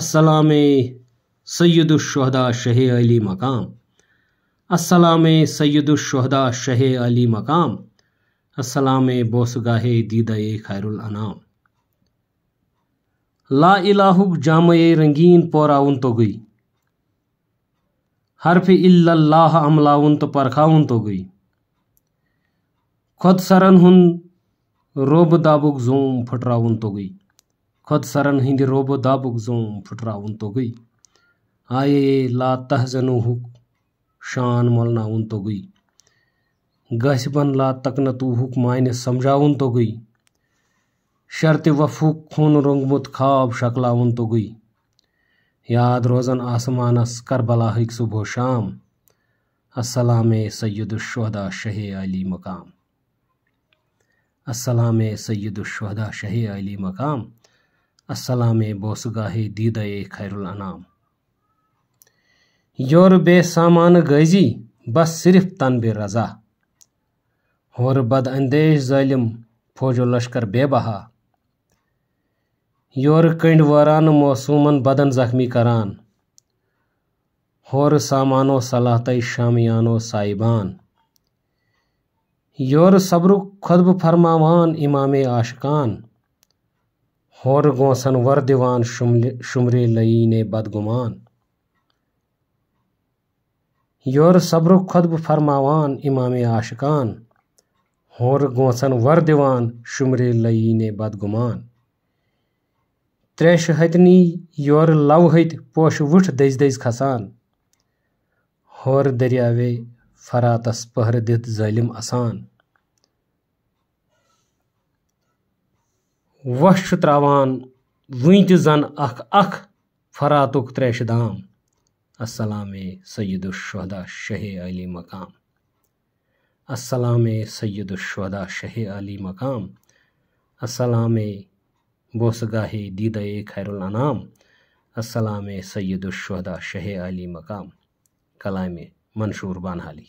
السلام سید ال شہ علی مقام السلام سید ال شہ علی مقام السلام بوسگاہ دیدہ خیر الانام لا الہ جامع رنگین پورا گئی حرف اللہ عملاون تو پرکھاون تو گئی خود سرن ہن روب دابک زوم پھٹراون تو گئی خود سرن ہند روب و دابک زوم پھٹراون تو گئی آئے لا لات شان تو گئی مولن دگبن لات معنی سمجھاون تو گئی شرط وفوق خون رنگمت خواب شکلاون تو گئی یاد روزن آسمانس کربل ہک صبح شام السلام سید ال شہ علی مقام السلام سید ال شہ علی مقام السلام بوسگاہ دید خیر الانام یور بے سامان غازی بس صرف تن بہ رضا ہور بد اندیش ظالم فوج و لشکر بے بہا یور کنڈ وارانہ موسومن بدن زخمی کران سامان و صلاح شامیانو صاحیبان یور صبر خطب فرماوان امام عاشقان ہونسن ور دم شمرے لئی نے بدگمان یور صبر خوطب فرماوان امام عاشقان ہور ہوسن ور شمرے لئی نے بدگمان تریش ہتنی یور لو ہت پوش وٹھ دز دز کھسان ہور دریاوے فراتس پہر دت ظالم اسان وۄش چھُ ترٛاوان وٕنۍ تہِ و تران ز فراتُک ترٛیشہِ دام الام سید الشہدا شاہ علی مقام السلام سید الشہدا شاہ علی مقام السلام بوسگاہ دیدہ خیر النام السلام سید الشہدا شاہ علی مقام کلام منشور بانحالی